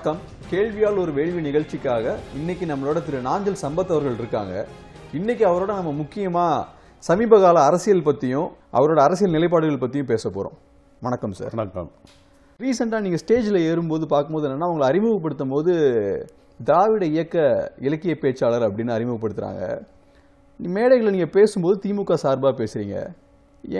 வணக்கம் கேள்வியால் ஒரு வேள்வி நிகழ்ச்சிக்காக இன்னைக்கு நம்மளோட திரு நாஞ்சல் சம்பத் அவர்கள் இருக்காங்க இன்னைக்கு அவரோட நம்ம முக்கியமாக சமீப கால அரசியல் பற்றியும் அவரோட அரசியல் நிலைப்பாடுகள் பற்றியும் பேச போகிறோம் வணக்கம் சார் வணக்கம் ரீசெண்டாக நீங்கள் ஸ்டேஜில் ஏறும்போது பார்க்கும்போது என்னென்னா உங்களை அறிமுகப்படுத்தும் போது திராவிட இயக்க இலக்கிய பேச்சாளர் அப்படின்னு அறிமுகப்படுத்துகிறாங்க மேடைகளில் நீங்கள் பேசும்போது திமுக சார்பாக பேசுகிறீங்க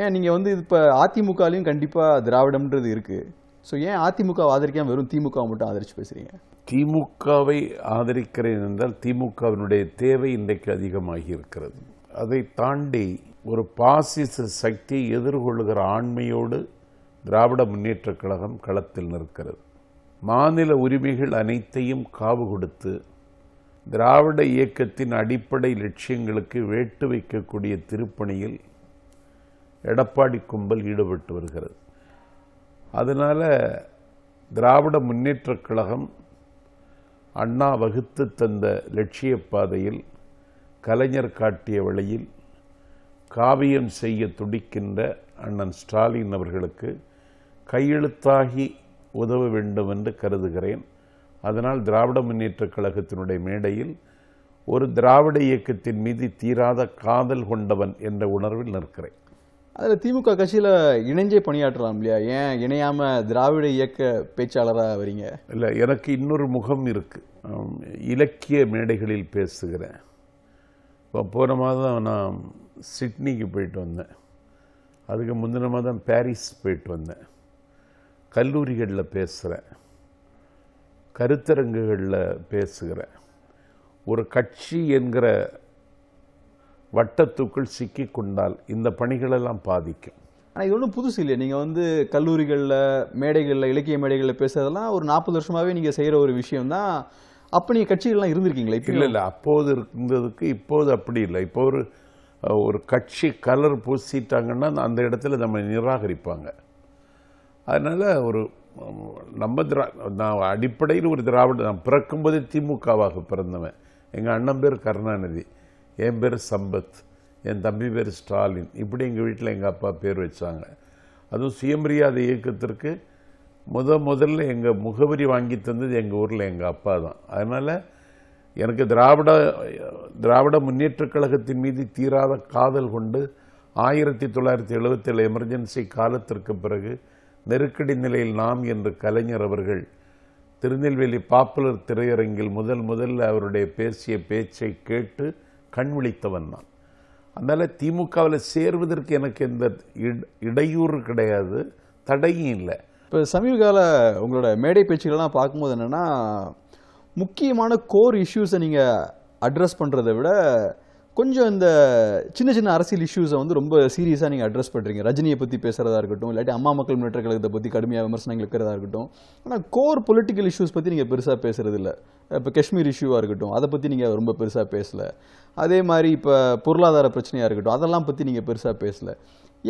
ஏன் நீங்கள் வந்து இப்போ அதிமுகலையும் கண்டிப்பாக திராவிடம்ன்றது இருக்குது ஸோ ஏன் அதிமுகவை ஆதரிக்காமல் வெறும் திமுக மட்டும் ஆதரித்து பேசுகிறீங்க திமுகவை ஆதரிக்கிறேன் என்றால் திமுகவினுடைய தேவை இன்றைக்கு அதிகமாகி இருக்கிறது அதை தாண்டி ஒரு பாசிச சக்தியை எதிர்கொள்கிற ஆண்மையோடு திராவிட முன்னேற்ற கழகம் களத்தில் நிற்கிறது மாநில உரிமைகள் அனைத்தையும் காவு கொடுத்து திராவிட இயக்கத்தின் அடிப்படை லட்சியங்களுக்கு வேட்டு வைக்கக்கூடிய திருப்பணியில் எடப்பாடி கும்பல் ஈடுபட்டு வருகிறது அதனால் திராவிட முன்னேற்றக் கழகம் அண்ணா வகுத்து தந்த லட்சிய பாதையில் கலைஞர் காட்டிய வழியில் காவியம் செய்ய துடிக்கின்ற அண்ணன் ஸ்டாலின் அவர்களுக்கு கையெழுத்தாகி உதவ வேண்டும் என்று கருதுகிறேன் அதனால் திராவிட முன்னேற்றக் கழகத்தினுடைய மேடையில் ஒரு திராவிட இயக்கத்தின் மீது தீராத காதல் கொண்டவன் என்ற உணர்வில் நிற்கிறேன் அதில் திமுக கட்சியில் இணைஞ்சே பணியாற்றலாம் இல்லையா ஏன் இணையாமல் திராவிட இயக்க பேச்சாளராக வரீங்க இல்லை எனக்கு இன்னொரு முகம் இருக்குது இலக்கிய மேடைகளில் பேசுகிறேன் இப்போ போன மாதம் நான் சிட்னிக்கு போயிட்டு வந்தேன் அதுக்கு முந்தின மாதம் பாரிஸ் போயிட்டு வந்தேன் கல்லூரிகளில் பேசுகிறேன் கருத்தரங்குகளில் பேசுகிறேன் ஒரு கட்சி என்கிற வட்டத்துக்குள் சிக்கி கொண்டால் இந்த பணிகளெல்லாம் பாதிக்கும் ஆனால் இது ஒன்றும் புதுசு இல்லையா நீங்கள் வந்து கல்லூரிகளில் மேடைகளில் இலக்கிய மேடைகளில் பேசுறதெல்லாம் ஒரு நாற்பது வருஷமாகவே நீங்கள் செய்கிற ஒரு விஷயம் தான் அப்போ நீங்கள் கட்சிகள்லாம் இருந்திருக்கீங்களா இப்போ இல்லை இல்லை அப்போது இருந்ததுக்கு இப்போது அப்படி இல்லை இப்போ ஒரு ஒரு கட்சி கலர் பூசிட்டாங்கன்னா அந்த இடத்துல நம்ம நிராகரிப்பாங்க அதனால் ஒரு நம்ம திரா நான் அடிப்படையில் ஒரு திராவிட நான் பிறக்கும்போதே திமுகவாக பிறந்தவன் எங்கள் அண்ணன் பேர் கருணாநிதி என் பேர் சம்பத் என் தம்பி பேர் ஸ்டாலின் இப்படி எங்கள் வீட்டில் எங்கள் அப்பா பேர் வச்சாங்க அதுவும் சுயமரியாதை இயக்கத்திற்கு முத முதல்ல எங்கள் முகவரி வாங்கி தந்தது எங்கள் ஊரில் எங்கள் அப்பா தான் அதனால் எனக்கு திராவிட திராவிட முன்னேற்றக் கழகத்தின் மீது தீராத காதல் கொண்டு ஆயிரத்தி தொள்ளாயிரத்தி எழுபத்தேழு எமர்ஜென்சி காலத்திற்கு பிறகு நெருக்கடி நிலையில் நாம் என்று கலைஞர் அவர்கள் திருநெல்வேலி பாப்புலர் திரையரங்கில் முதல் முதல்ல அவருடைய பேசிய பேச்சை கேட்டு கண் விழித்தவன் தான் அதனால் திமுகவில் சேர்வதற்கு எனக்கு எந்த இடையூறு கிடையாது தடையும் இல்லை இப்போ சமீப கால உங்களோட மேடை பேச்சுகள்லாம் பார்க்கும்போது என்னென்னா முக்கியமான கோர் இஷ்யூஸை நீங்கள் அட்ரஸ் பண்ணுறதை விட கொஞ்சம் இந்த சின்ன சின்ன அரசியல் இஷ்யூஸை வந்து ரொம்ப சீரியஸாக நீங்கள் அட்ரஸ் பண்ணுறீங்க ரஜினியை பற்றி பேசுகிறதா இருக்கட்டும் இல்லாட்டி அம்மா மக்கள் முன்னேற்ற கழகத்தை பற்றி கடுமையாக விமர்சனங்கள் இருக்கிறதா இருக்கட்டும் ஆனால் கோர் பொலிட்டிக்கல் இஷ்யூஸ் பற்றி நீங்கள் பெருசாக பேசுகிறது இல்லை இப்போ காஷ்மீர் இஷ்யூவாக இருக்கட்டும் அதை பற்றி நீங்கள் ரொம்ப பெருசாக பேசலை அதே மாதிரி இப்போ பொருளாதார பிரச்சனையாக இருக்கட்டும் அதெல்லாம் பற்றி நீங்கள் பெருசாக பேசலை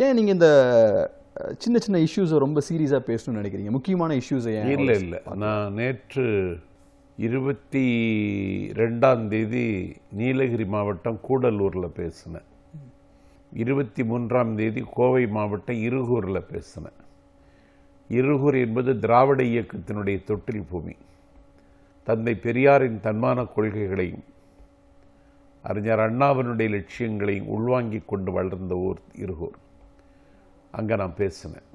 ஏன் நீங்கள் இந்த சின்ன சின்ன இஷ்யூஸை ரொம்ப சீரியஸாக பேசணும்னு நினைக்கிறீங்க முக்கியமான இஷ்யூஸை இல்லை இல்லை நான் நேற்று இருபத்தி ரெண்டாம் தேதி நீலகிரி மாவட்டம் கூடலூரில் பேசினேன் இருபத்தி மூன்றாம் தேதி கோவை மாவட்டம் இருகூரில் பேசினேன் இருகூர் என்பது திராவிட இயக்கத்தினுடைய தொட்டில் பூமி தந்தை பெரியாரின் தன்மான கொள்கைகளையும் அறிஞர் அண்ணாவினுடைய லட்சியங்களையும் உள்வாங்கிக் கொண்டு வளர்ந்த ஊர் இருகூர் அங்கே நான் பேசினேன்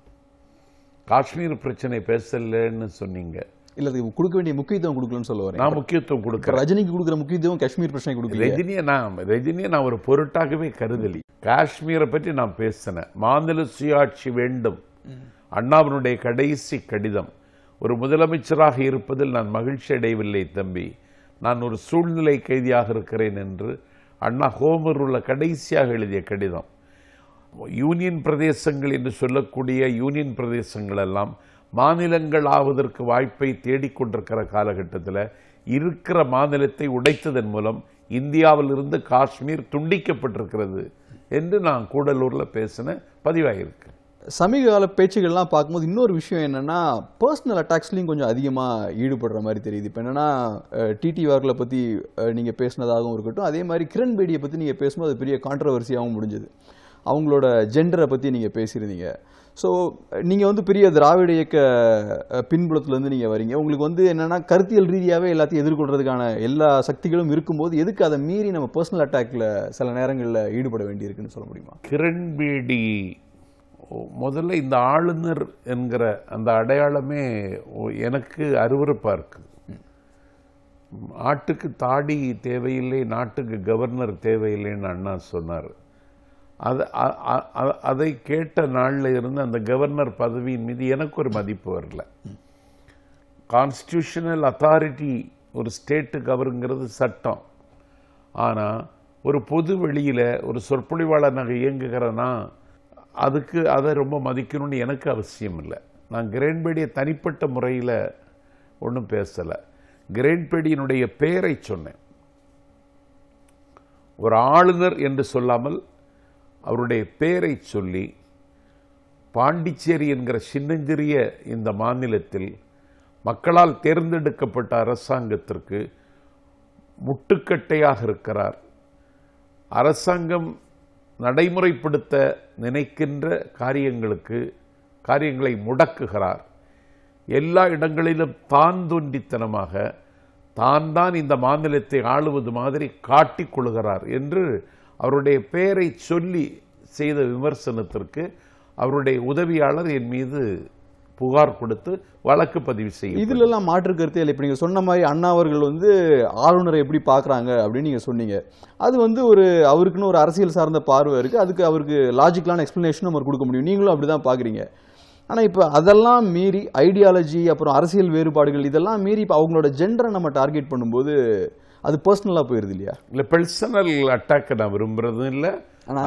காஷ்மீர் பிரச்சனை பேசலன்னு சொன்னீங்க இல்லை அது கொடுக்க வேண்டிய முக்கியத்துவம் கொடுக்கலன்னு சொல்லுவார் நான் முக்கியத்துவம் கொடுக்குறேன் ரஜினிக்கு கொடுக்குற முக்கியத்துவம் காஷ்மீர் பிரச்சனை கொடுக்கல ரஜினியை நான் ரஜினியை நான் ஒரு பொருட்டாகவே கருதலி காஷ்மீரை பற்றி நான் பேசினேன் மாநில சுயாட்சி வேண்டும் அண்ணாவினுடைய கடைசி கடிதம் ஒரு முதலமைச்சராக இருப்பதில் நான் மகிழ்ச்சி அடையவில்லை தம்பி நான் ஒரு சூழ்நிலை கைதியாக இருக்கிறேன் என்று அண்ணா ஹோமர் உள்ள கடைசியாக எழுதிய கடிதம் யூனியன் பிரதேசங்கள் என்று சொல்லக்கூடிய யூனியன் பிரதேசங்கள் எல்லாம் மாநிலங்கள் ஆவதற்கு வாய்ப்பை தேடிக்கொண்டிருக்கிற காலகட்டத்தில் இருக்கிற மாநிலத்தை உடைத்ததன் மூலம் இந்தியாவிலிருந்து காஷ்மீர் துண்டிக்கப்பட்டிருக்கிறது என்று நான் கூடலூரில் பேசின பதிவாகியிருக்கு சமீப கால பேச்சுகள்லாம் பார்க்கும்போது இன்னொரு விஷயம் என்னென்னா பர்சனல் அட்டாக்ஸ்லேயும் கொஞ்சம் அதிகமாக ஈடுபடுற மாதிரி தெரியுது இப்போ என்னென்னா டிடி வார்களை பற்றி நீங்கள் பேசினதாகவும் இருக்கட்டும் அதே மாதிரி கிரண் பேடியை பற்றி நீங்கள் பேசும்போது அது பெரிய கான்ட்ரவர்சியாகவும் முடிஞ்சது அவங்களோட ஜெண்டரை பற்றி நீங்கள் பேசியிருந்தீங்க ஸோ நீங்கள் வந்து பெரிய திராவிட இயக்க பின்புலத்துலேருந்து நீங்கள் வரீங்க உங்களுக்கு வந்து என்னென்னா கருத்தியல் ரீதியாகவே எல்லாத்தையும் எதிர்கொள்கிறதுக்கான எல்லா சக்திகளும் இருக்கும்போது எதுக்கு அதை மீறி நம்ம பர்சனல் அட்டாக்கில் சில நேரங்களில் ஈடுபட வேண்டியிருக்குன்னு சொல்ல முடியுமா கிரண்பேடி முதல்ல இந்த ஆளுநர் என்கிற அந்த அடையாளமே எனக்கு அருவறுப்பாக இருக்குது ஆட்டுக்கு தாடி தேவையில்லை நாட்டுக்கு கவர்னர் தேவையில்லைன்னு அண்ணா சொன்னார் அதை அதை கேட்ட நாளில் இருந்து அந்த கவர்னர் பதவியின் மீது எனக்கு ஒரு மதிப்பு வரல கான்ஸ்டியூஷனல் அத்தாரிட்டி ஒரு ஸ்டேட்டு கவருங்கிறது சட்டம் ஆனால் ஒரு பொது வெளியில் ஒரு சொற்பொழிவாளர் நாங்கள் இயங்குகிறனா அதுக்கு அதை ரொம்ப மதிக்கணும்னு எனக்கு அவசியம் இல்லை நான் கிரேன்பேடியை தனிப்பட்ட முறையில் ஒன்றும் பேசலை கிரேன்பேடியினுடைய பெயரை சொன்னேன் ஒரு ஆளுநர் என்று சொல்லாமல் அவருடைய பேரை சொல்லி பாண்டிச்சேரி என்கிற சின்னஞ்சிறிய இந்த மாநிலத்தில் மக்களால் தேர்ந்தெடுக்கப்பட்ட அரசாங்கத்திற்கு முட்டுக்கட்டையாக இருக்கிறார் அரசாங்கம் நடைமுறைப்படுத்த நினைக்கின்ற காரியங்களுக்கு காரியங்களை முடக்குகிறார் எல்லா இடங்களிலும் தான் தோன்றித்தனமாக தான் தான் இந்த மாநிலத்தை ஆளுவது மாதிரி கொள்கிறார் என்று அவருடைய பெயரை சொல்லி செய்த விமர்சனத்திற்கு அவருடைய உதவியாளர் என் மீது புகார் கொடுத்து வழக்கு பதிவு செய்யும் இதுல எல்லாம் மாற்று கருத்து இல்லை இப்போ நீங்கள் சொன்ன மாதிரி அண்ணா அவர்கள் வந்து ஆளுநரை எப்படி பார்க்குறாங்க அப்படின்னு நீங்கள் சொன்னீங்க அது வந்து ஒரு அவருக்குன்னு ஒரு அரசியல் சார்ந்த பார்வை இருக்குது அதுக்கு அவருக்கு லாஜிக்கலான எக்ஸ்ப்ளனேஷனும் அவர் கொடுக்க முடியும் நீங்களும் அப்படி தான் பார்க்குறீங்க ஆனால் இப்போ அதெல்லாம் மீறி ஐடியாலஜி அப்புறம் அரசியல் வேறுபாடுகள் இதெல்லாம் மீறி இப்போ அவங்களோட ஜெண்டரை நம்ம டார்கெட் பண்ணும்போது அது பர்சனலாக போயிருது இல்லையா இல்லை பர்சனல் அட்டாக்கை நான் விரும்புறதும் இல்லை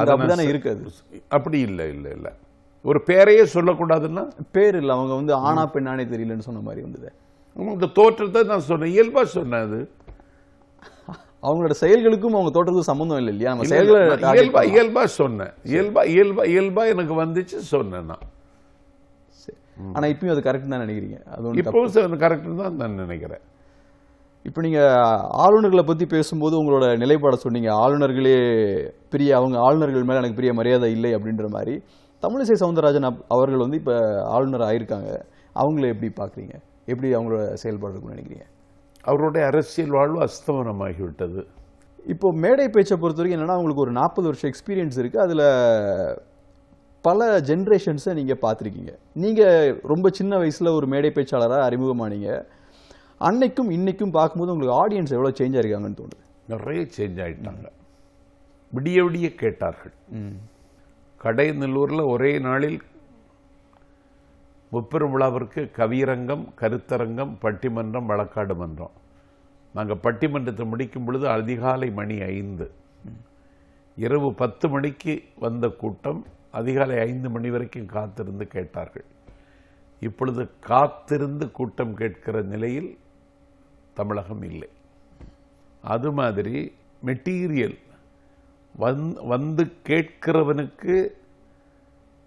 அப்படிதானே இருக்காது அப்படி இல்லை இல்லை இல்லை ஒரு பேரையே சொல்லக்கூடாதுன்னா பேர் இல்லை அவங்க வந்து ஆனா பெண்ணானே தெரியலன்னு சொன்ன மாதிரி வந்தது உங்களுக்கு தோற்றத்தை நான் சொன்னேன் இயல்பாக சொன்னேன் அது அவங்களோட செயல்களுக்கும் அவங்க தோற்றத்துக்கு சம்மந்தம் இல்லை இல்லையா செயல்களை இயல்பா இயல்பா சொன்னேன் இயல்பா இயல்பா இயல்பா எனக்கு வந்துச்சு சொன்னேன் நான் ஆனால் இப்பயும் அது கரெக்ட் தான் நினைக்கிறீங்க அது இப்பவும் கரெக்ட் தான் நான் நினைக்கிறேன் இப்போ நீங்கள் ஆளுநர்களை பற்றி பேசும்போது உங்களோட நிலைப்பாடை சொன்னீங்க ஆளுநர்களே பெரிய அவங்க ஆளுநர்கள் மேலே எனக்கு பெரிய மரியாதை இல்லை அப்படின்ற மாதிரி தமிழிசை சவுந்தரராஜன் அவர்கள் வந்து இப்போ ஆளுநர் ஆகியிருக்காங்க அவங்கள எப்படி பார்க்குறீங்க எப்படி அவங்களோட செயல்பாடு இருக்குன்னு நினைக்கிறீங்க அவருடைய அரசியல் வாழ்வு அஸ்தமனமாகிவிட்டது இப்போ மேடை பேச்சை பொறுத்த வரைக்கும் என்னென்னா அவங்களுக்கு ஒரு நாற்பது வருஷம் எக்ஸ்பீரியன்ஸ் இருக்குது அதில் பல ஜென்ரேஷன்ஸை நீங்கள் பார்த்துருக்கீங்க நீங்கள் ரொம்ப சின்ன வயசில் ஒரு மேடை பேச்சாளராக அறிமுகமானீங்க அன்னைக்கும் இன்னைக்கும் பார்க்கும்போது உங்களுக்கு ஆடியன்ஸ் எவ்வளோ சேஞ்ச் ஆயிருக்காங்கன்னு தோணுது நிறைய சேஞ்ச் ஆகிட்டாங்க விடிய விடிய கேட்டார்கள் கடைநல்லூரில் ஒரே நாளில் முப்பெரும் விழாவிற்கு கவியரங்கம் கருத்தரங்கம் பட்டிமன்றம் வழக்காடு மன்றம் நாங்கள் பட்டிமன்றத்தை முடிக்கும் பொழுது அதிகாலை மணி ஐந்து இரவு பத்து மணிக்கு வந்த கூட்டம் அதிகாலை ஐந்து மணி வரைக்கும் காத்திருந்து கேட்டார்கள் இப்பொழுது காத்திருந்து கூட்டம் கேட்கிற நிலையில் தமிழகம் இல்லை அது மாதிரி மெட்டீரியல் வந் வந்து கேட்கிறவனுக்கு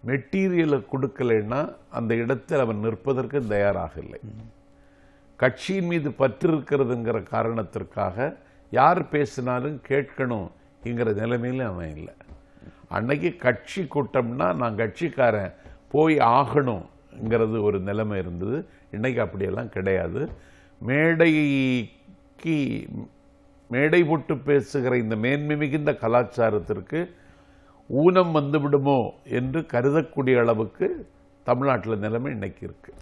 மெட்டீரியலை கொடுக்கலைன்னா அந்த இடத்தில் அவன் நிற்பதற்கு தயாராக இல்லை கட்சியின் மீது பற்று இருக்கிறதுங்கிற காரணத்திற்காக யார் பேசினாலும் கேட்கணும்ங்கிற நிலைமையில அவன் இல்லை அன்னைக்கு கட்சி கூட்டம்னா நான் கட்சிக்காரன் போய் ஆகணும்ங்கிறது ஒரு நிலைமை இருந்தது இன்றைக்கி அப்படியெல்லாம் கிடையாது மேடைக்கு மேடை போட்டு பேசுகிற இந்த மேன்மை மிகுந்த கலாச்சாரத்திற்கு ஊனம் வந்துவிடுமோ என்று கருதக்கூடிய அளவுக்கு தமிழ்நாட்டில் நிலைமை இன்றைக்கி இருக்குது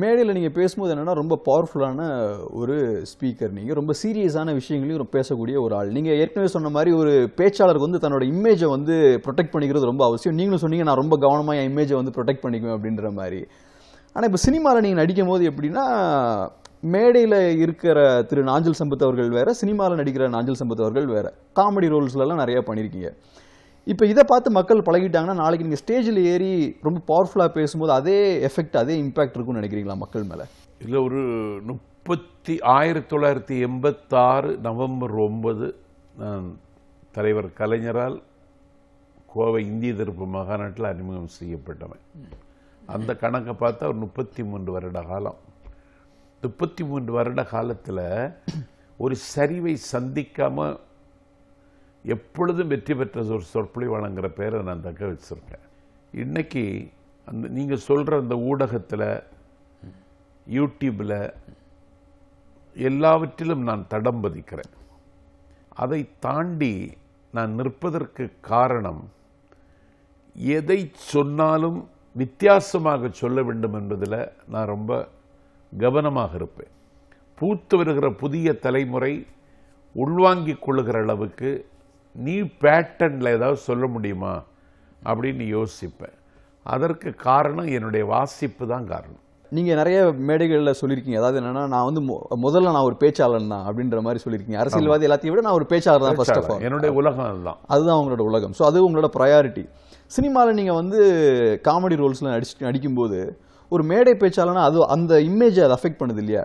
மேடையில் நீங்கள் பேசும்போது என்னென்னா ரொம்ப பவர்ஃபுல்லான ஒரு ஸ்பீக்கர் நீங்கள் ரொம்ப சீரியஸான விஷயங்களையும் பேசக்கூடிய ஒரு ஆள் நீங்கள் ஏற்கனவே சொன்ன மாதிரி ஒரு பேச்சாளருக்கு வந்து தன்னோட இமேஜை வந்து ப்ரொடெக்ட் பண்ணிக்கிறது ரொம்ப அவசியம் நீங்களும் சொன்னீங்க நான் ரொம்ப கவனமாக என் இமேஜை வந்து ப்ரொடெக்ட் பண்ணிக்குவேன் அப்படின்ற மாதிரி ஆனால் இப்போ சினிமாவில் நீங்கள் நடிக்கும் போது எப்படின்னா மேடையில் இருக்கிற திரு நாஞ்சல் சம்பத் அவர்கள் வேறு சினிமாவில் நடிக்கிற நாஞ்சல் சம்பத் அவர்கள் வேறு காமெடி ரோல்ஸ்லாம் நிறையா பண்ணியிருக்கீங்க இப்போ இதை பார்த்து மக்கள் பழகிட்டாங்கன்னா நாளைக்கு நீங்கள் ஸ்டேஜில் ஏறி ரொம்ப பவர்ஃபுல்லாக பேசும்போது அதே எஃபெக்ட் அதே இம்பேக்ட் இருக்கும்னு நினைக்கிறீங்களா மக்கள் மேலே இல்லை ஒரு முப்பத்தி ஆயிரத்தி தொள்ளாயிரத்தி எண்பத்தாறு நவம்பர் ஒன்பது நான் தலைவர் கலைஞரால் கோவை இந்திய திருப்பு மாகாணத்தில் அறிமுகம் செய்யப்பட்டவன் அந்த கணக்கை பார்த்தா ஒரு முப்பத்தி மூன்று வருட காலம் முப்பத்தி மூன்று வருட காலத்தில் ஒரு சரிவை சந்திக்காமல் எப்பொழுதும் வெற்றி பெற்ற ஒரு சொற்பொழி பேரை நான் தக்க வச்சுருக்கேன் இன்றைக்கி அந்த நீங்கள் சொல்கிற அந்த ஊடகத்தில் யூடியூப்பில் எல்லாவற்றிலும் நான் தடம் பதிக்கிறேன் அதை தாண்டி நான் நிற்பதற்கு காரணம் எதை சொன்னாலும் வித்தியாசமாக சொல்ல வேண்டும் என்பதில் நான் ரொம்ப கவனமாக இருப்பேன் பூத்து வருகிற புதிய தலைமுறை உள்வாங்கிக் கொள்ளுகிற அளவுக்கு நீ பேட்டர்னில் ஏதாவது சொல்ல முடியுமா அப்படின்னு யோசிப்பேன் அதற்கு காரணம் என்னுடைய வாசிப்பு தான் காரணம் நீங்கள் நிறைய மேடைகளில் சொல்லியிருக்கீங்க அதாவது என்னென்னா நான் வந்து முதல்ல நான் ஒரு பேச்சாளர் தான் அப்படின்ற மாதிரி சொல்லியிருக்கீங்க அரசியல்வாதி எல்லாத்தையும் விட நான் ஒரு பேச்சாளர் தான் ஃபஸ்ட் ஆஃப் ஆல் என்னுடைய உலகம் அதுதான் அதுதான் உங்களோட உலகம் ஸோ அது உங்களோட ப்ரையாரிட்டி சினிமாவில் நீங்கள் வந்து காமெடி ரோல்ஸ்லாம் நடிச்சு நடிக்கும்போது ஒரு மேடை பேச்சாளனா அது அந்த இமேஜை அதை அஃபெக்ட் பண்ணுது இல்லையா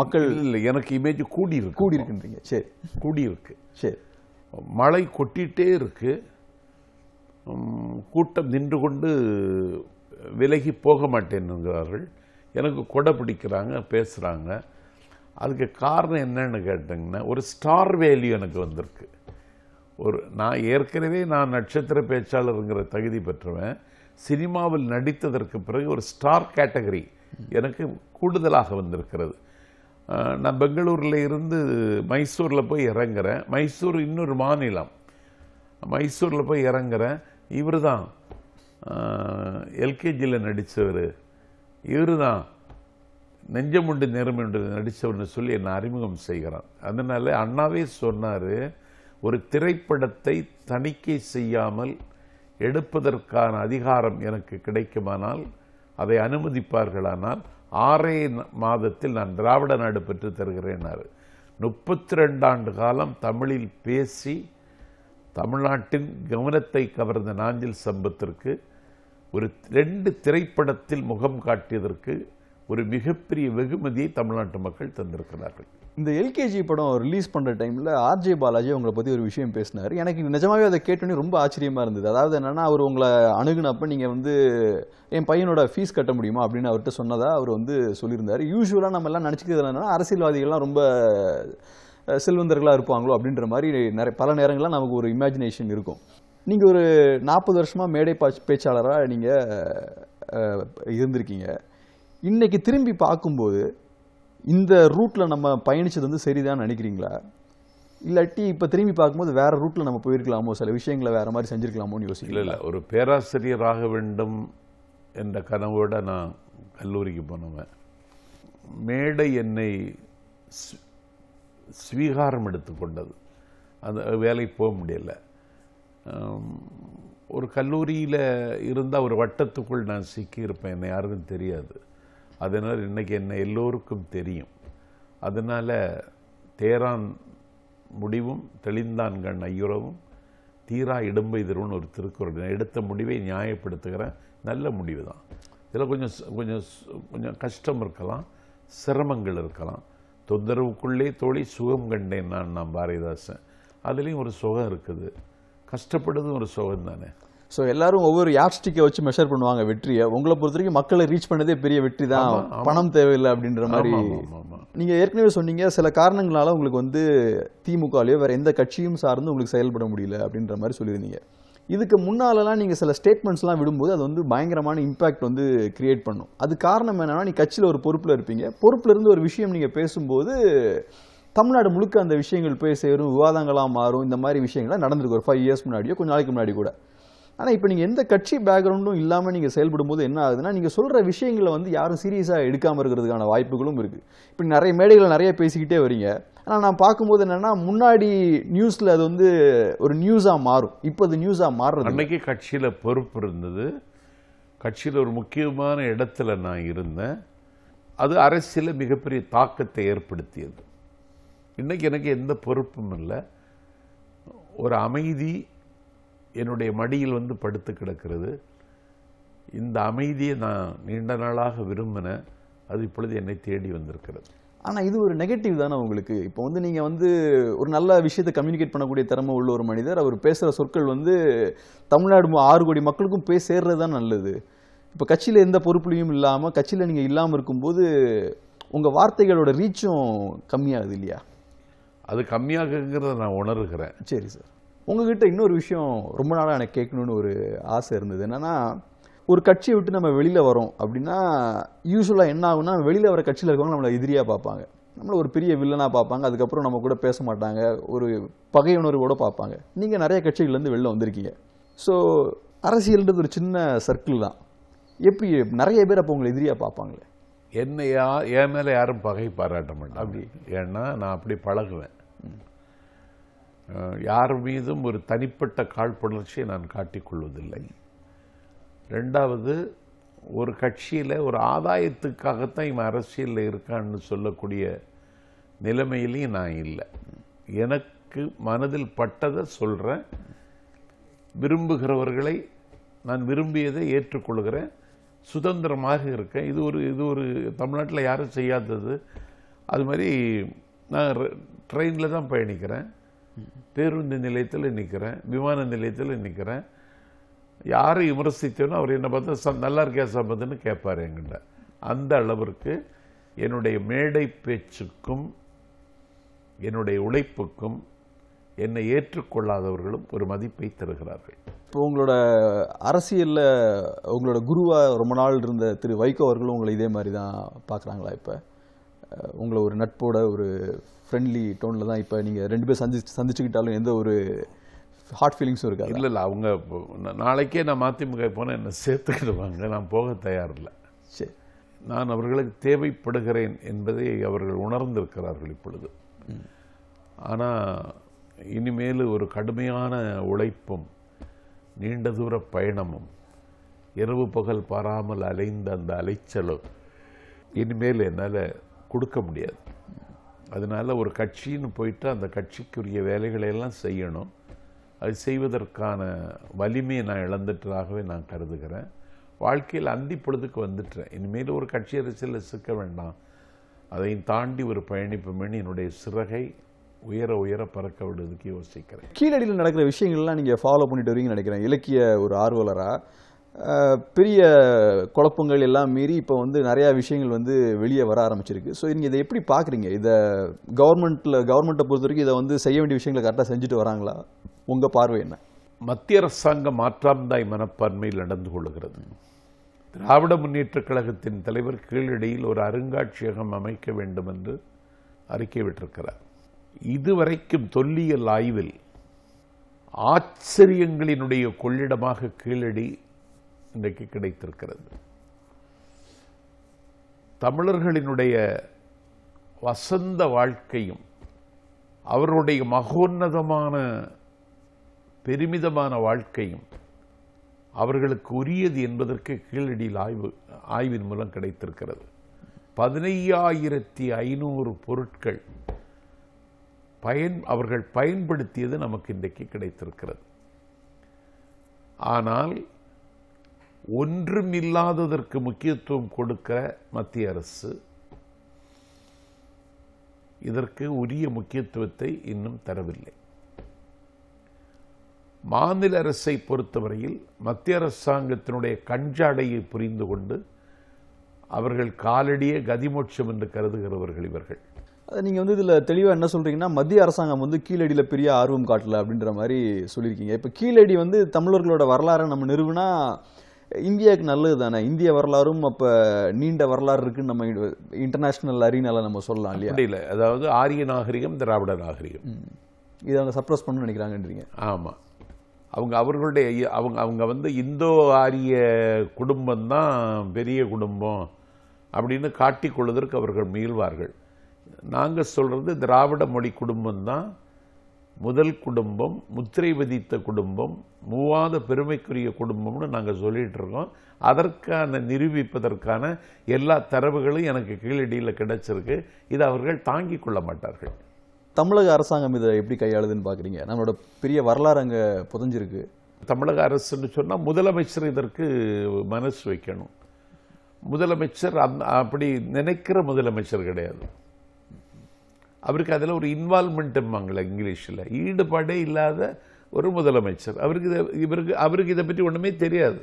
மக்கள் இல்லை எனக்கு இமேஜ் கூடி இருக்கு கூடி இருக்குன்றீங்க சரி கூடி இருக்கு சரி மழை கொட்டிகிட்டே இருக்கு கூட்டம் நின்று கொண்டு விலகி போக மாட்டேன்னுங்கிறார்கள் எனக்கு கொடை பிடிக்கிறாங்க பேசுகிறாங்க அதுக்கு காரணம் என்னன்னு கேட்டிங்கன்னா ஒரு ஸ்டார் வேல்யூ எனக்கு வந்திருக்கு ஒரு நான் ஏற்கனவே நான் நட்சத்திர பேச்சாளருங்கிற தகுதி பெற்றுவேன் சினிமாவில் நடித்ததற்கு பிறகு ஒரு ஸ்டார் கேட்டகரி எனக்கு கூடுதலாக வந்திருக்கிறது நான் பெங்களூரில் இருந்து மைசூரில் போய் இறங்குறேன் மைசூர் இன்னொரு மாநிலம் மைசூரில் போய் இறங்குறேன் இவர் தான் எல்கேஜியில் நடித்தவர் இவர் தான் நெஞ்சமுண்டு நேர்மையுண்டு நடித்தவர்னு சொல்லி என்னை அறிமுகம் செய்கிறான் அதனால் அண்ணாவே சொன்னார் ஒரு திரைப்படத்தை தணிக்கை செய்யாமல் எடுப்பதற்கான அதிகாரம் எனக்கு கிடைக்குமானால் அதை அனுமதிப்பார்களானால் ஆறே மாதத்தில் நான் திராவிட நாடு பெற்று தருகிறேன் முப்பத்தி ரெண்டாண்டு காலம் தமிழில் பேசி தமிழ்நாட்டின் கவனத்தை கவர்ந்த நாஞ்சில் சம்பத்திற்கு ஒரு ரெண்டு திரைப்படத்தில் முகம் காட்டியதற்கு ஒரு மிகப்பெரிய வெகுமதியை தமிழ்நாட்டு மக்கள் தந்திருக்கிறார்கள் இந்த எல்கேஜி படம் ரிலீஸ் பண்ணுற டைமில் ஆர்ஜே பாலாஜி உங்களை பற்றி ஒரு விஷயம் பேசினார் எனக்கு நிஜமாகவே அதை கேட்டோன்னே ரொம்ப ஆச்சரியமாக இருந்தது அதாவது என்னென்னா அவர் உங்களை அணுகுனப்போ நீங்கள் வந்து என் பையனோட ஃபீஸ் கட்ட முடியுமா அப்படின்னு அவர்கிட்ட சொன்னதாக அவர் வந்து சொல்லியிருந்தார் யூஸ்வலாக நம்ம எல்லாம் நினச்சிக்கிறது என்னென்னா அரசியல்வாதிகள்லாம் ரொம்ப செல்வந்தர்களாக இருப்பாங்களோ அப்படின்ற மாதிரி நிறைய பல நேரங்களில் நமக்கு ஒரு இமேஜினேஷன் இருக்கும் நீங்கள் ஒரு நாற்பது வருஷமாக மேடை பேச்சாளராக நீங்கள் இருந்திருக்கீங்க இன்றைக்கி திரும்பி பார்க்கும்போது இந்த ரூட்டில் நம்ம பயணித்தது வந்து சரிதான் நினைக்கிறீங்களா இல்லாட்டி இப்போ திரும்பி பார்க்கும்போது வேறு ரூட்டில் நம்ம போயிருக்கலாமோ சில விஷயங்களை வேறு மாதிரி செஞ்சுருக்கலாமோன்னு யோசிக்கல இல்லை ஒரு பேராசிரியராக வேண்டும் என்ற கனவோடு நான் கல்லூரிக்கு போனவன் மேடை என்னை ஸ்வீகாரம் எடுத்துக்கொண்டது அந்த வேலைக்கு போக முடியல ஒரு கல்லூரியில் இருந்தால் ஒரு வட்டத்துக்குள் நான் சிக்கியிருப்பேன் என்னை யாருக்கும் தெரியாது அதனால் இன்றைக்கி என்ன எல்லோருக்கும் தெரியும் அதனால் தேரான் முடிவும் தெளிந்தான் கண் ஐயுறவும் தீரா இடும்பெய்தருன்னு ஒரு திருக்குறள் நான் எடுத்த முடிவை நியாயப்படுத்துகிறேன் நல்ல முடிவு தான் இதில் கொஞ்சம் கொஞ்சம் கொஞ்சம் கஷ்டம் இருக்கலாம் சிரமங்கள் இருக்கலாம் தொந்தரவுக்குள்ளே தோழி சுகம் கண்டேன் நான் நான் பாரதிதாசன் அதுலேயும் ஒரு சுகம் இருக்குது கஷ்டப்படுறதும் ஒரு சுகம் தானே ஸோ எல்லாரும் ஒவ்வொரு யாப்ஸ்டிக்கை ஸ்டிக்கை வச்சு மெஷர் பண்ணுவாங்க வெற்றியை உங்களை பொறுத்த வரைக்கும் மக்களை ரீச் பண்ணதே பெரிய வெற்றி தான் பணம் தேவையில்லை அப்படின்ற மாதிரி நீங்கள் ஏற்கனவே சொன்னீங்க சில காரணங்களால் உங்களுக்கு வந்து திமுகலையோ வேறு எந்த கட்சியும் சார்ந்து உங்களுக்கு செயல்பட முடியல அப்படின்ற மாதிரி சொல்லியிருந்தீங்க இதுக்கு முன்னாலெல்லாம் நீங்கள் சில ஸ்டேட்மெண்ட்ஸ்லாம் விடும்போது அது வந்து பயங்கரமான இம்பேக்ட் வந்து கிரியேட் பண்ணும் அது காரணம் என்னென்னா நீ கட்சியில் ஒரு பொறுப்பில் இருப்பீங்க பொறுப்பில் இருந்து ஒரு விஷயம் நீங்கள் பேசும்போது தமிழ்நாடு முழுக்க அந்த விஷயங்கள் போய் சேரும் விவாதங்களாக மாறும் இந்த மாதிரி விஷயங்கள்லாம் நடந்திருக்கு ஒரு ஃபைவ் இயர்ஸ் முன்னாடியோ கொஞ்சம் நாளைக்கு முன்னாடி கூட ஆனால் இப்போ நீங்கள் எந்த கட்சி பேக்ரவுண்டும் இல்லாமல் நீங்கள் செயல்படும் போது என்ன ஆகுதுன்னா நீங்கள் சொல்கிற விஷயங்களை வந்து யாரும் சீரியஸாக எடுக்காமல் இருக்கிறதுக்கான வாய்ப்புகளும் இருக்குது இப்படி நிறைய மேடைகள் நிறைய பேசிக்கிட்டே வரீங்க ஆனால் நான் பார்க்கும்போது என்னென்னா முன்னாடி நியூஸில் அது வந்து ஒரு நியூஸாக மாறும் இப்போ அது நியூஸாக மாறுறது அன்றைக்கி கட்சியில் பொறுப்பு இருந்தது கட்சியில் ஒரு முக்கியமான இடத்துல நான் இருந்தேன் அது அரசியலில் மிகப்பெரிய தாக்கத்தை ஏற்படுத்தியது இன்றைக்கி எனக்கு எந்த பொறுப்பும் இல்லை ஒரு அமைதி என்னுடைய மடியில் வந்து படுத்து கிடக்கிறது இந்த அமைதியை நான் நீண்ட நாளாக விரும்பினேன் அது இப்பொழுது என்னை தேடி வந்திருக்கிறது ஆனால் இது ஒரு நெகட்டிவ் தானே உங்களுக்கு இப்போ வந்து நீங்கள் வந்து ஒரு நல்ல விஷயத்தை கம்யூனிகேட் பண்ணக்கூடிய திறமை உள்ள ஒரு மனிதர் அவர் பேசுகிற சொற்கள் வந்து தமிழ்நாடு ஆறு கோடி மக்களுக்கும் போய் சேர்றது தான் நல்லது இப்போ கட்சியில் எந்த பொறுப்புலையும் இல்லாமல் கட்சியில் நீங்கள் இல்லாமல் இருக்கும்போது உங்கள் வார்த்தைகளோட ரீச்சும் கம்மியாகுது இல்லையா அது கம்மியாகுங்கிறத நான் உணர்கிறேன் சரி சார் உங்ககிட்ட இன்னொரு விஷயம் ரொம்ப நாளாக எனக்கு கேட்கணுன்னு ஒரு ஆசை இருந்தது என்னென்னா ஒரு கட்சியை விட்டு நம்ம வெளியில் வரோம் அப்படின்னா யூஸ்வலாக என்ன ஆகும்னா வெளியில் வர கட்சியில் இருக்கவங்க நம்மளை எதிரியாக பார்ப்பாங்க நம்மளை ஒரு பெரிய வில்லனாக பார்ப்பாங்க அதுக்கப்புறம் நம்ம கூட பேச மாட்டாங்க ஒரு பகையுணர்வோடு பார்ப்பாங்க நீங்கள் நிறைய கட்சிகள்லேருந்து வெளில வந்திருக்கீங்க ஸோ அரசியல்ன்றது ஒரு சின்ன சர்க்கிள் தான் எப்படி நிறைய பேர் அப்போ உங்களை எதிரியாக பார்ப்பாங்களே என்னை யா என் மேலே யாரும் பகை பாராட்ட மாட்டேன் அப்படி ஏன்னா நான் அப்படி பழகுவேன் யார் மீதும் ஒரு தனிப்பட்ட காழ்ப்புணர்ச்சியை நான் காட்டிக்கொள்வதில்லை ரெண்டாவது ஒரு கட்சியில் ஒரு ஆதாயத்துக்காகத்தான் இவன் அரசியலில் இருக்கான்னு சொல்லக்கூடிய நிலைமையிலையும் நான் இல்லை எனக்கு மனதில் பட்டதை சொல்கிறேன் விரும்புகிறவர்களை நான் விரும்பியதை ஏற்றுக்கொள்கிறேன் சுதந்திரமாக இருக்கேன் இது ஒரு இது ஒரு தமிழ்நாட்டில் யாரும் செய்யாதது அது மாதிரி நான் ட்ரெயினில் தான் பயணிக்கிறேன் பேருந்து நிலையத்தில் நிற்கிறேன் விமான நிலையத்தில் நிற்கிறேன் யாரை விமர்சித்தோன்னு அவர் என்ன பார்த்தா ச நல்லா இருக்கியா சம்பந்தன்னு கேட்பார் எங்கிட்ட அந்த அளவிற்கு என்னுடைய மேடை பேச்சுக்கும் என்னுடைய உழைப்புக்கும் என்னை ஏற்றுக்கொள்ளாதவர்களும் ஒரு மதிப்பை தருகிறார்கள் இப்போ உங்களோட அரசியலில் உங்களோட குருவாக ரொம்ப நாள் இருந்த திரு வைகோ அவர்களும் உங்களை இதே மாதிரி தான் பார்க்குறாங்களா இப்போ உங்களை ஒரு நட்போட ஒரு ஃப்ரெண்ட்லி டோனில் தான் இப்போ நீங்கள் ரெண்டு பேர் சந்தி சந்திச்சுக்கிட்டாலும் எந்த ஒரு ஹார்ட் ஃபீலிங்ஸும் இருக்காது இல்லை இல்லை அவங்க நாளைக்கே நான் மதிமுக போனால் என்னை சேர்த்துக்கிடுவாங்க நான் போக தயாரில்லை சரி நான் அவர்களுக்கு தேவைப்படுகிறேன் என்பதை அவர்கள் உணர்ந்திருக்கிறார்கள் இப்பொழுது ஆனால் இனிமேல் ஒரு கடுமையான உழைப்பும் நீண்ட தூர பயணமும் இரவு பகல் பாராமல் அலைந்த அந்த அலைச்சலும் இனிமேல் என்னால் கொடுக்க முடியாது அதனால் ஒரு கட்சின்னு போயிட்டு அந்த கட்சிக்குரிய வேலைகளையெல்லாம் செய்யணும் அது செய்வதற்கான வலிமையை நான் இழந்துட்டதாகவே நான் கருதுகிறேன் வாழ்க்கையில் அந்தி பொழுதுக்கு வந்துட்டேன் இனிமேல் ஒரு கட்சி அரசியலில் சிக்க வேண்டாம் அதையும் தாண்டி ஒரு பயணிப்போமேனு என்னுடைய சிறகை உயர உயர பறக்க விடுவதற்கு யோசிக்கிறேன் கீழடியில் நடக்கிற விஷயங்கள்லாம் நீங்கள் ஃபாலோ பண்ணிட்டு வரீங்கன்னு நினைக்கிறேன் இலக்கிய ஒரு ஆர்வலராக பெரிய குழப்பங்கள் எல்லாம் மீறி இப்போ வந்து நிறையா விஷயங்கள் வந்து வெளியே வர ஆரம்பிச்சிருக்கு ஸோ நீங்கள் இதை எப்படி பார்க்குறீங்க இதை கவர்மெண்ட்டில் கவர்மெண்ட்டை பொறுத்த வரைக்கும் இதை வந்து செய்ய வேண்டிய விஷயங்களை கரெக்டாக செஞ்சுட்டு வராங்களா உங்கள் பார்வை என்ன மத்திய அரசாங்க மாற்றாந்தாய் மனப்பான்மையில் நடந்து கொள்கிறது திராவிட முன்னேற்ற கழகத்தின் தலைவர் கீழடியில் ஒரு அருங்காட்சியகம் அமைக்க வேண்டும் என்று அறிக்கை விட்டிருக்கிறார் இதுவரைக்கும் தொல்லியல் ஆய்வில் ஆச்சரியங்களினுடைய கொள்ளிடமாக கீழடி இன்றைக்கு கிடைத்திருக்கிறது தமிழர்களினுடைய வசந்த வாழ்க்கையும் அவருடைய மகோன்னதமான பெருமிதமான வாழ்க்கையும் அவர்களுக்கு உரியது என்பதற்கு கீழடியில் ஆய்வு ஆய்வின் மூலம் கிடைத்திருக்கிறது பதினையாயிரத்தி ஐநூறு பொருட்கள் பயன் அவர்கள் பயன்படுத்தியது நமக்கு இன்றைக்கு கிடைத்திருக்கிறது ஆனால் ஒன்றும் இல்லாததற்கு முக்கியத்துவம் கொடுக்கிற மத்திய அரசு இதற்கு உரிய முக்கியத்துவத்தை இன்னும் தரவில்லை மாநில அரசை பொறுத்தவரையில் மத்திய அரசாங்கத்தினுடைய கஞ்சாடையை புரிந்து கொண்டு அவர்கள் காலடியே கதிமோட்சம் என்று கருதுகிறவர்கள் இவர்கள் நீங்கள் வந்து இதில் தெளிவாக என்ன சொல்கிறீங்கன்னா மத்திய அரசாங்கம் வந்து கீழடியில் பெரிய ஆர்வம் காட்டல அப்படின்ற மாதிரி சொல்லியிருக்கீங்க இப்போ கீழடி வந்து தமிழர்களோட வரலாறு நம்ம நிறுவினா இந்தியாவுக்கு நல்லது தானே இந்திய வரலாறும் அப்போ நீண்ட வரலாறு இருக்குன்னு நம்ம இன்டர்நேஷ்னல் அரீனால நம்ம சொல்லலாம் இல்லையா இல்லை அதாவது ஆரிய நாகரிகம் திராவிட நாகரிகம் இதை அவங்க சப்ரஸ் பண்ணு நினைக்கிறாங்கன்றீங்க ஆமாம் அவங்க அவர்களுடைய அவங்க அவங்க வந்து இந்தோ ஆரிய குடும்பம் தான் பெரிய குடும்பம் அப்படின்னு காட்டிக்கொள்வதற்கு கொள்வதற்கு அவர்கள் முயல்வார்கள் நாங்கள் சொல்கிறது திராவிட மொழி குடும்பம் தான் முதல் குடும்பம் முத்திரை விதித்த குடும்பம் மூவாத பெருமைக்குரிய குடும்பம்னு நாங்கள் சொல்லிகிட்டு இருக்கோம் அதற்கான நிரூபிப்பதற்கான எல்லா தரவுகளும் எனக்கு கீழடியில் கிடைச்சிருக்கு இதை அவர்கள் தாங்கி கொள்ள மாட்டார்கள் தமிழக அரசாங்கம் இதை எப்படி கையாளுதுன்னு பார்க்குறீங்க நம்மளோட பெரிய வரலாறு அங்கே புதஞ்சிருக்கு தமிழக அரசுன்னு சொன்னால் முதலமைச்சர் இதற்கு மனசு வைக்கணும் முதலமைச்சர் அந் அப்படி நினைக்கிற முதலமைச்சர் கிடையாது அவருக்கு அதில் ஒரு இன்வால்மெண்ட்டும்பாங்களே இங்கிலீஷில் ஈடுபாடே இல்லாத ஒரு முதலமைச்சர் அவருக்கு இதை இவருக்கு அவருக்கு இதை பற்றி ஒன்றுமே தெரியாது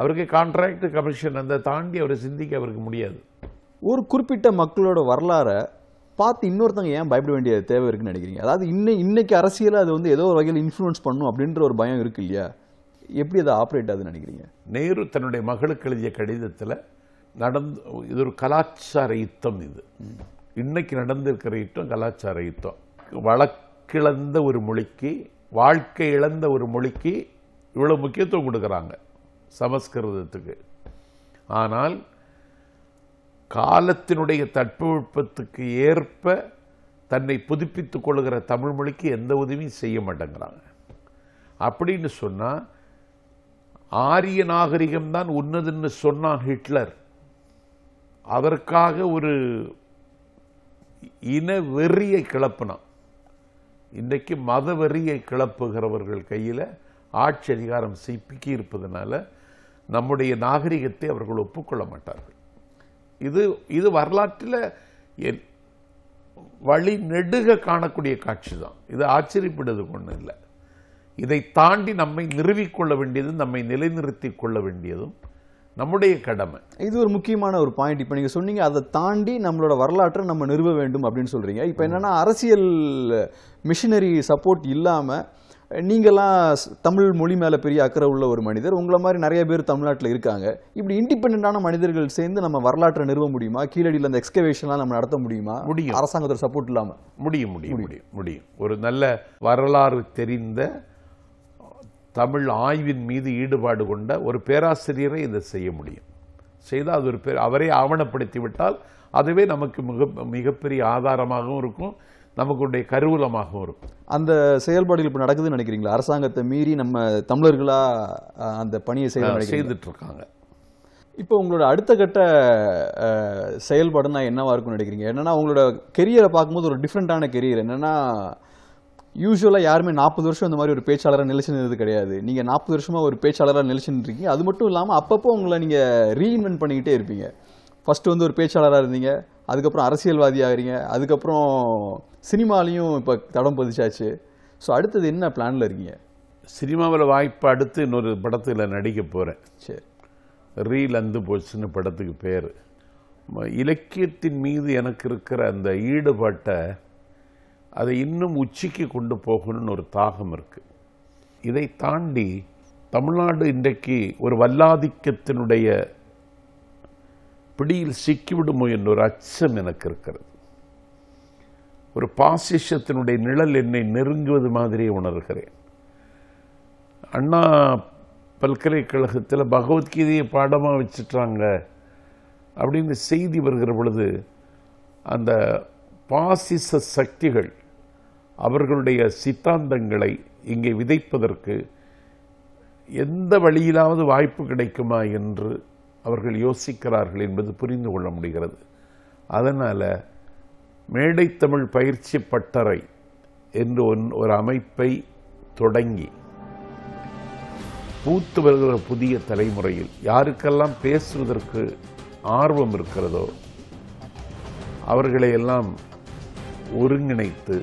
அவருக்கு கான்ட்ராக்ட் கமிஷன் அந்த தாண்டி அவரை சிந்திக்க அவருக்கு முடியாது ஒரு குறிப்பிட்ட மக்களோட வரலாறை பார்த்து இன்னொருத்தவங்க ஏன் பயப்பட வேண்டிய தேவை இருக்குன்னு நினைக்கிறீங்க அதாவது இன்னும் இன்றைக்கி அரசியல் அது வந்து ஏதோ ஒரு வகையில் இன்ஃப்ளூயன்ஸ் பண்ணும் அப்படின்ற ஒரு பயம் இருக்கு இல்லையா எப்படி அதை ஆப்ரேட் ஆகுதுன்னு நினைக்கிறீங்க நேரு தன்னுடைய மகளுக்கு எழுதிய கடிதத்தில் நடந்து இது ஒரு கலாச்சார யுத்தம் இது இன்னைக்கு நடந்திருக்கிற யுத்தம் கலாச்சார யுத்தம் வழக்கிழந்த ஒரு மொழிக்கு வாழ்க்கை இழந்த ஒரு மொழிக்கு இவ்வளோ முக்கியத்துவம் கொடுக்குறாங்க சமஸ்கிருதத்துக்கு ஆனால் காலத்தினுடைய தட்பவெப்பத்துக்கு ஏற்ப தன்னை புதுப்பித்துக் கொள்கிற தமிழ் மொழிக்கு எந்த உதவியும் செய்ய மாட்டேங்கிறாங்க அப்படின்னு சொன்னால் ஆரிய நாகரிகம்தான் உன்னதுன்னு சொன்னான் ஹிட்லர் அதற்காக ஒரு இன வெறியை கிளப்பினான் இன்றைக்கு மத வெறியை கிளப்புகிறவர்கள் கையில் ஆட்சி அதிகாரம் சிப்பிக்கி இருப்பதனால நம்முடைய நாகரிகத்தை அவர்கள் ஒப்புக்கொள்ள மாட்டார்கள் இது இது வரலாற்றில் வழி நெடுக காணக்கூடிய காட்சி தான் இது ஆச்சரியப்படுறதுக்கு ஒன்றும் இல்லை இதை தாண்டி நம்மை நிறுவிக்கொள்ள வேண்டியதும் நம்மை நிலைநிறுத்தி கொள்ள வேண்டியதும் நம்முடைய கடமை இது ஒரு முக்கியமான ஒரு பாயிண்ட் இப்போ நீங்கள் சொன்னீங்க அதை தாண்டி நம்மளோட வரலாற்றை நம்ம நிறுவ வேண்டும் அப்படின்னு சொல்கிறீங்க இப்போ என்னென்னா அரசியல் மிஷினரி சப்போர்ட் இல்லாமல் நீங்களாம் தமிழ் மொழி மேலே பெரிய அக்கறை உள்ள ஒரு மனிதர் உங்களை மாதிரி நிறைய பேர் தமிழ்நாட்டில் இருக்காங்க இப்படி இண்டிபெண்டான மனிதர்கள் சேர்ந்து நம்ம வரலாற்றை நிறுவ முடியுமா கீழடியில் அந்த எக்ஸ்கவேஷன்லாம் நம்ம நடத்த முடியுமா முடியும் அரசாங்கத்தோட சப்போர்ட் இல்லாமல் முடியும் முடியும் முடியும் முடியும் ஒரு நல்ல வரலாறு தெரிந்த தமிழ் ஆய்வின் மீது ஈடுபாடு கொண்ட ஒரு பேராசிரியரை இதை செய்ய முடியும் செய்தால் அது ஒரு பேர் அவரே ஆவணப்படுத்தி விட்டால் அதுவே நமக்கு மிக மிகப்பெரிய ஆதாரமாகவும் இருக்கும் நமக்குடைய கருவூலமாகவும் இருக்கும் அந்த செயல்பாடுகள் இப்போ நடக்குதுன்னு நினைக்கிறீங்களா அரசாங்கத்தை மீறி நம்ம தமிழர்களாக அந்த பணியை செய்ய செய்துட்டு இருக்காங்க இப்போ உங்களோட அடுத்த கட்ட செயல்பாடுனா என்னவா இருக்கும்னு நினைக்கிறீங்க என்னென்னா உங்களோட கெரியரை பார்க்கும்போது ஒரு டிஃப்ரெண்ட்டான கெரியர் என்னன்னா யூஸ்வலாக யாருமே நாற்பது வருஷம் இந்த மாதிரி ஒரு பேச்சாளராக நிலச்சினது கிடையாது நீங்கள் நாற்பது வருஷமாக ஒரு பேச்சாளராக நிலச்சின்னு அது மட்டும் இல்லாமல் அப்பப்போ உங்களை நீங்கள் ரீஇன்வென்ட் பண்ணிக்கிட்டே இருப்பீங்க ஃபஸ்ட்டு வந்து ஒரு பேச்சாளராக இருந்தீங்க அதுக்கப்புறம் அரசியல்வாதி ஆகிறீங்க அதுக்கப்புறம் சினிமாலையும் இப்போ தடம் பதிச்சாச்சு ஸோ அடுத்தது என்ன பிளானில் இருக்கீங்க சினிமாவில் வாய்ப்பு அடுத்து இன்னொரு படத்தில் நடிக்க போகிறேன் சரி ரீல் அந்து போச்சுன்னு படத்துக்கு பேர் இலக்கியத்தின் மீது எனக்கு இருக்கிற அந்த ஈடுபாட்டை அதை இன்னும் உச்சிக்கு கொண்டு போகணும்னு ஒரு தாகம் இருக்கு இதை தாண்டி தமிழ்நாடு இன்றைக்கு ஒரு வல்லாதிக்கத்தினுடைய பிடியில் சிக்கிவிடுமோ என்ற ஒரு அச்சம் எனக்கு இருக்கிறது ஒரு பாசிசத்தினுடைய நிழல் என்னை நெருங்குவது மாதிரியே உணர்கிறேன் அண்ணா பல்கலைக்கழகத்தில் பகவத்கீதையை பாடமாக வச்சிட்டாங்க அப்படின்னு செய்தி வருகிற பொழுது அந்த பாசிச சக்திகள் அவர்களுடைய சித்தாந்தங்களை இங்கே விதைப்பதற்கு எந்த வழியிலாவது வாய்ப்பு கிடைக்குமா என்று அவர்கள் யோசிக்கிறார்கள் என்பது புரிந்து கொள்ள முடிகிறது அதனால் மேடை தமிழ் பயிற்சி பட்டறை என்று ஒன் ஒரு அமைப்பை தொடங்கி பூத்து வருகிற புதிய தலைமுறையில் யாருக்கெல்லாம் பேசுவதற்கு ஆர்வம் இருக்கிறதோ அவர்களையெல்லாம் ஒருங்கிணைத்து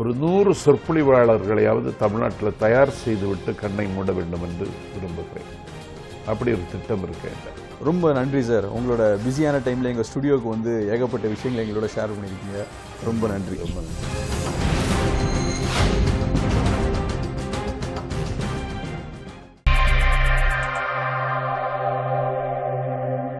ஒரு நூறு சொற்பொழிவாளர்களையாவது தமிழ்நாட்டில் தயார் செய்துவிட்டு கண்ணை மூட வேண்டும் என்று விரும்புகிறேன் அப்படி ஒரு திட்டம் இருக்கேன் ரொம்ப நன்றி சார் உங்களோட பிஸியான டைமில் எங்கள் ஸ்டுடியோவுக்கு வந்து ஏகப்பட்ட விஷயங்களை எங்களோட ஷேர் பண்ணியிருக்கீங்க ரொம்ப நன்றி ரொம்ப நன்றி